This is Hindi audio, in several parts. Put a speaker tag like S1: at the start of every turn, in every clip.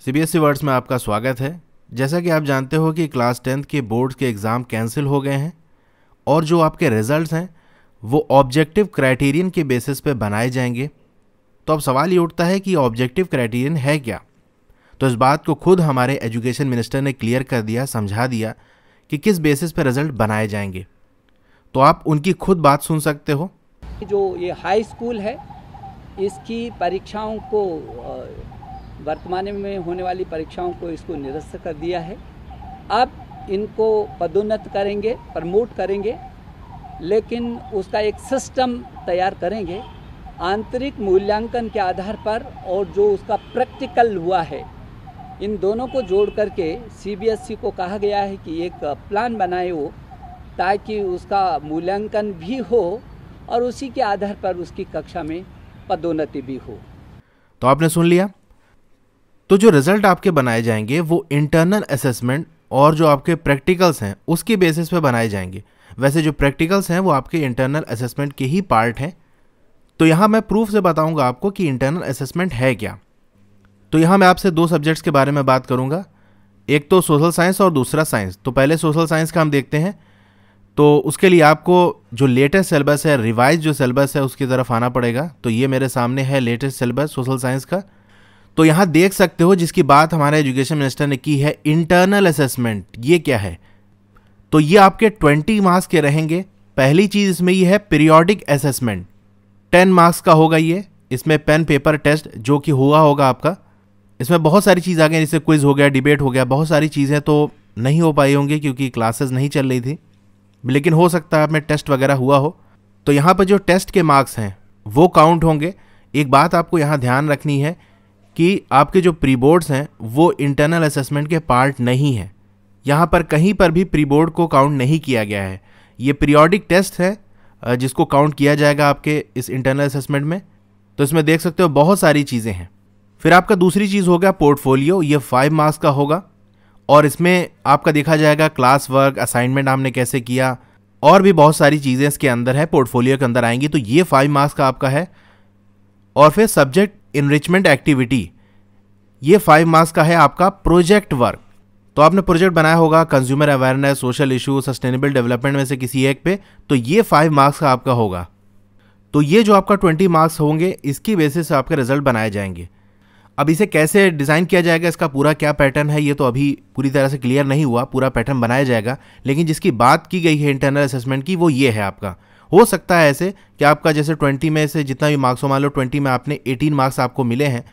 S1: सीबीएसई वर्ड्स में आपका स्वागत है जैसा कि आप जानते हो कि क्लास टेंथ के बोर्ड के एग्ज़ाम कैंसिल हो गए हैं और जो आपके रिजल्ट्स हैं वो ऑब्जेक्टिव क्राइटेरियन के बेसिस पे बनाए जाएंगे तो अब सवाल ये उठता है कि ऑब्जेक्टिव क्राइटेरियन है क्या तो इस बात को खुद हमारे एजुकेशन मिनिस्टर ने क्लियर कर दिया समझा दिया कि किस बेसिस पर रिजल्ट बनाए जाएंगे तो आप उनकी खुद बात सुन सकते हो
S2: जो ये हाई स्कूल है इसकी परीक्षाओं को वर्तमान में होने वाली परीक्षाओं को इसको निरस्त कर दिया है अब इनको पदोन्नत करेंगे प्रमोट करेंगे लेकिन उसका एक सिस्टम तैयार करेंगे आंतरिक मूल्यांकन के आधार पर और जो उसका प्रैक्टिकल हुआ है इन दोनों को जोड़ करके सीबीएसई e को कहा गया है कि एक प्लान बनाए वो ताकि उसका मूल्यांकन भी हो और उसी के आधार पर उसकी कक्षा में पदोन्नति भी हो
S1: तो आपने सुन लिया तो जो रिजल्ट आपके बनाए जाएंगे वो इंटरनल असेसमेंट और जो आपके प्रैक्टिकल्स हैं उसके बेसिस पे बनाए जाएंगे वैसे जो प्रैक्टिकल्स हैं वो आपके इंटरनल असेसमेंट के ही पार्ट हैं तो यहाँ मैं प्रूफ से बताऊँगा आपको कि इंटरनल असेसमेंट है क्या तो यहाँ मैं आपसे दो सब्जेक्ट्स के बारे में बात करूँगा एक तो सोशल साइंस और दूसरा साइंस तो पहले सोशल साइंस का हम देखते हैं तो उसके लिए आपको जो लेटेस्ट सिलेबस है रिवाइज जो सिलेबस है उसकी तरफ आना पड़ेगा तो ये मेरे सामने है लेटेस्ट सिलेबस सोशल साइंस का तो यहां देख सकते हो जिसकी बात हमारे एजुकेशन मिनिस्टर ने की है इंटरनल असेसमेंट ये क्या है तो ये आपके ट्वेंटी मार्क्स के रहेंगे पहली चीज़ इसमें ये है पीरियोडिक असेसमेंट 10 मार्क्स का होगा ये इसमें पेन पेपर टेस्ट जो कि हुआ होगा आपका इसमें बहुत सारी चीज़ आ गई जैसे क्विज़ हो गया डिबेट हो गया बहुत सारी चीज़ें तो नहीं हो पाई होंगी क्योंकि क्लासेस नहीं चल रही थी लेकिन हो सकता है आप में टेस्ट वगैरह हुआ हो तो यहाँ पर जो टेस्ट के मार्क्स हैं वो काउंट होंगे एक बात आपको यहाँ ध्यान रखनी है कि आपके जो प्री बोर्ड्स हैं वो इंटरनल असेसमेंट के पार्ट नहीं हैं यहाँ पर कहीं पर भी प्री बोर्ड को काउंट नहीं किया गया है ये पीरियोडिक टेस्ट है जिसको काउंट किया जाएगा आपके इस इंटरनल असेसमेंट में तो इसमें देख सकते हो बहुत सारी चीज़ें हैं फिर आपका दूसरी चीज़ हो गया पोर्टफोलियो ये फाइव मार्क्स का होगा और इसमें आपका देखा जाएगा क्लास वर्क असाइनमेंट आपने कैसे किया और भी बहुत सारी चीज़ें इसके अंदर है पोर्टफोलियो के अंदर आएंगी तो ये फाइव मार्क्स का आपका है और फिर सब्जेक्ट इनरिचमेंट एक्टिविटी ये फाइव मार्क्स का है आपका प्रोजेक्ट वर्क तो आपने प्रोजेक्ट बनाया होगा consumer awareness social issue sustainable development में से किसी एक पे तो ये फाइव मार्क्स का आपका होगा तो ये जो आपका ट्वेंटी मार्क्स होंगे इसकी बेसिस से आपके रिजल्ट बनाए जाएंगे अब इसे कैसे डिज़ाइन किया जाएगा इसका पूरा क्या पैटर्न है ये तो अभी पूरी तरह से क्लियर नहीं हुआ पूरा पैटर्न बनाया जाएगा लेकिन जिसकी बात की गई है इंटरनल असेसमेंट की वो ये है आपका हो सकता है ऐसे कि आपका जैसे ट्वेंटी में से जितना भी मार्क्स हो मान लो ट्वेंटी में आपने एटीन मार्क्स आपको मिले हैं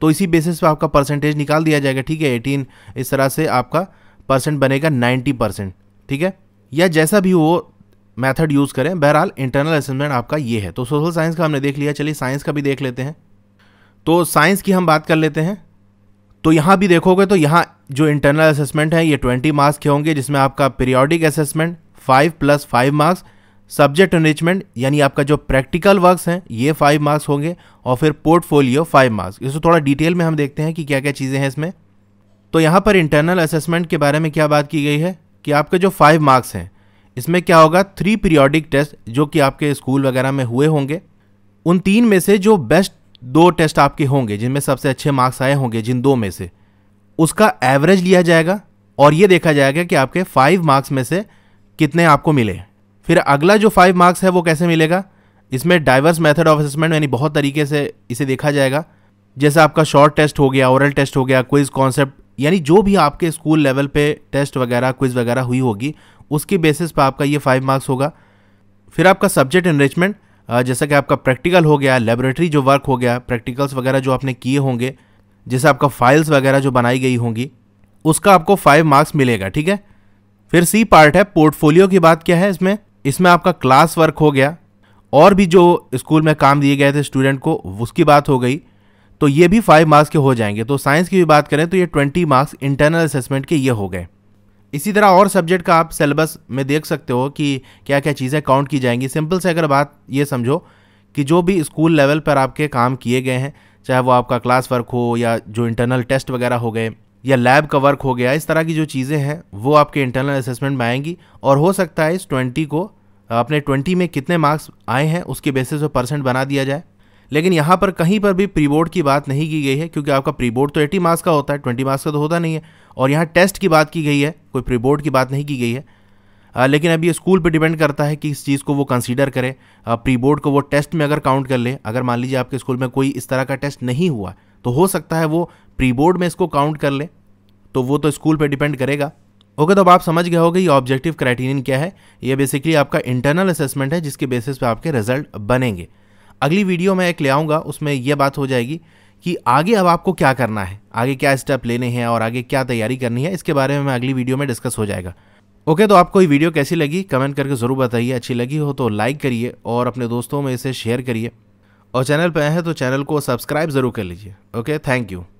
S1: तो इसी बेसिस पर आपका परसेंटेज निकाल दिया जाएगा ठीक है एटीन इस तरह से आपका परसेंट बनेगा नाइन्टी परसेंट ठीक है या जैसा भी वो मेथड यूज़ करें बहरहाल इंटरनल असेसमेंट आपका ये है तो सोशल साइंस का हमने देख लिया चलिए साइंस का भी देख लेते हैं तो साइंस की हम बात कर लेते हैं तो यहाँ भी देखोगे तो यहाँ जो इंटरनल असेसमेंट है ये ट्वेंटी मार्क्स के होंगे जिसमें आपका periodic assessment five plus five marks subject enrichment यानी आपका जो प्रैक्टिकल वर्क्स हैं ये फाइव मार्क्स होंगे और फिर पोर्टफोलियो फाइव मार्क्स इसको थोड़ा डिटेल में हम देखते हैं कि क्या क्या चीज़ें हैं इसमें तो यहाँ पर इंटरनल असेसमेंट के बारे में क्या बात की गई है कि आपके जो फाइव मार्क्स हैं इसमें क्या होगा थ्री पीरियोडिक टेस्ट जो कि आपके स्कूल वगैरह में हुए होंगे उन तीन में से जो बेस्ट दो टेस्ट आपके होंगे जिनमें सबसे अच्छे मार्क्स आए होंगे जिन दो में से उसका एवरेज लिया जाएगा और ये देखा जाएगा कि आपके फाइव मार्क्स में से कितने आपको मिले फिर अगला जो फाइव मार्क्स है वो कैसे मिलेगा इसमें डाइवर्स मेथड ऑफ असेसमेंट यानी बहुत तरीके से इसे देखा जाएगा जैसे आपका शॉर्ट टेस्ट हो गया ओरल टेस्ट हो गया क्विज कॉन्सेप्ट यानी जो भी आपके स्कूल लेवल पे टेस्ट वगैरह क्विज वगैरह हुई होगी उसकी बेसिस पर आपका ये फाइव मार्क्स होगा फिर आपका सब्जेक्ट इनरिचमेंट जैसा कि आपका प्रैक्टिकल हो गया लेबोरेटरी जो वर्क हो गया प्रैक्टिकल्स वगैरह जो आपने किए होंगे जैसे आपका फाइल्स वगैरह जो बनाई गई होंगी उसका आपको फाइव मार्क्स मिलेगा ठीक है फिर सी पार्ट है पोर्टफोलियो की बात क्या है इसमें इसमें आपका क्लास वर्क हो गया और भी जो स्कूल में काम दिए गए थे स्टूडेंट को उसकी बात हो गई तो ये भी फाइव मार्क्स के हो जाएंगे तो साइंस की भी बात करें तो ये ट्वेंटी मार्क्स इंटरनल असेसमेंट के ये हो गए इसी तरह और सब्जेक्ट का आप सिलेबस में देख सकते हो कि क्या क्या चीज़ें काउंट की जाएंगी सिंपल से अगर बात ये समझो कि जो भी स्कूल लेवल पर आपके काम किए गए हैं चाहे वो आपका क्लास वर्क हो या जो इंटरनल टेस्ट वगैरह हो गए या लैब का वर्क हो गया इस तरह की जो चीज़ें हैं वो आपके इंटरनल असेसमेंट में आएंगी और हो सकता है इस ट्वेंटी को अपने ट्वेंटी में कितने मार्क्स आए हैं उसके बेसिस पर परसेंट बना दिया जाए लेकिन यहाँ पर कहीं पर भी प्री बोर्ड की बात नहीं की गई है क्योंकि आपका प्री बोर्ड तो एटी मार्क्स का होता है ट्वेंटी मार्क्स का तो होता नहीं है और यहाँ टेस्ट की बात की गई है कोई प्री बोर्ड की बात नहीं की गई है लेकिन अभी स्कूल पे डिपेंड करता है कि इस चीज़ को वो कंसीडर करे प्री बोर्ड को वो टेस्ट में अगर काउंट कर ले अगर मान लीजिए आपके स्कूल में कोई इस तरह का टेस्ट नहीं हुआ तो हो सकता है वो प्री बोर्ड में इसको काउंट कर ले तो वो तो स्कूल पर डिपेंड करेगा ओके तो अब आप समझ गए होगे ये ऑब्जेक्टिव क्राइटेरियन क्या है ये बेसिकली आपका इंटरनल असेसमेंट है जिसके बेसिस पे आपके रिजल्ट बनेंगे अगली वीडियो मैं एक ले आऊँगा उसमें यह बात हो जाएगी कि आगे अब आपको क्या करना है आगे क्या स्टेप लेने हैं और आगे क्या तैयारी करनी है इसके बारे में मैं अगली वीडियो में डिस्कस हो जाएगा ओके तो आपको ये वीडियो कैसी लगी कमेंट करके ज़रूर बताइए अच्छी लगी हो तो लाइक करिए और अपने दोस्तों में इसे शेयर करिए और चैनल पर आए हैं तो चैनल को सब्सक्राइब ज़रूर कर लीजिए ओके थैंक यू